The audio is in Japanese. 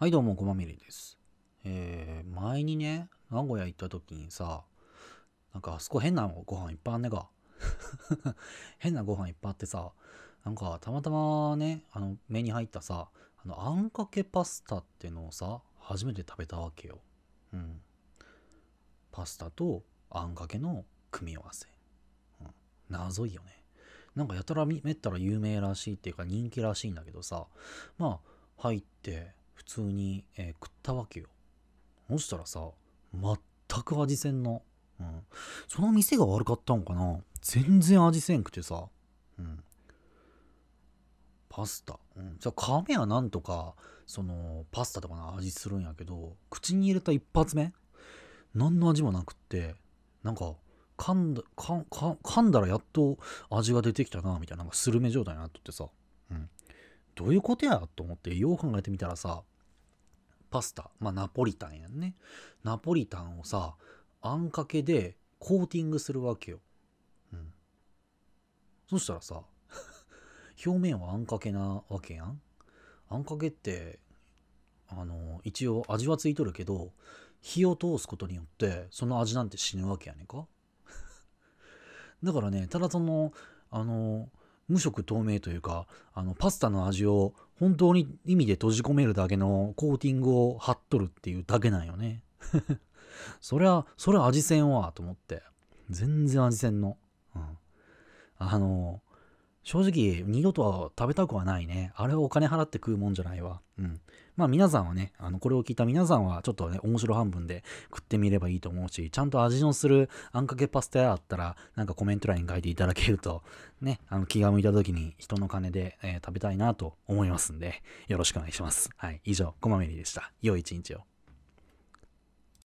はいどうも、こまみれです。えー、前にね、名古屋行った時にさ、なんかあそこ変なご飯いっぱいあんねが。変なご飯いっぱいあってさ、なんかたまたまね、あの、目に入ったさ、あの、あんかけパスタってのをさ、初めて食べたわけよ。うん。パスタとあんかけの組み合わせ。うん。謎いよね。なんかやたらめったら有名らしいっていうか人気らしいんだけどさ、まあ、入って、普通に、えー、食ったわけよ。そしたらさ、全く味せんの。うん。その店が悪かったんかな全然味せんくてさ。うん。パスタ。うん。じゃあ、亀はなんとか、その、パスタとかの味するんやけど、口に入れた一発目何の味もなくって、なんか、噛んだ、噛んだらやっと味が出てきたな、みたいな、なんかスルメ状態になっとってさ。うん。どういうことやと思って、よう考えてみたらさ、パスタ、まあナポリタンやんね。ナポリタンをさ、あんかけでコーティングするわけよ。うん。そしたらさ、表面はあんかけなわけやん。あんかけって、あの、一応味はついとるけど、火を通すことによって、その味なんて死ぬわけやねんか。だからね、ただその、あの、無色透明というか、あの、パスタの味を本当に意味で閉じ込めるだけのコーティングを貼っとるっていうだけなんよね。そりゃ、そりゃ味せんわ、と思って。全然味せんの。うん。あの、正直、二度とは食べたくはないね。あれはお金払って食うもんじゃないわ。うん。まあ皆さんはね、あの、これを聞いた皆さんはちょっとね、面白半分で食ってみればいいと思うし、ちゃんと味のするあんかけパスタ屋あったら、なんかコメント欄に書いていただけると、ね、あの、気が向いた時に人の金で、えー、食べたいなと思いますんで、よろしくお願いします。はい。以上、こまめりでした。良い一日を。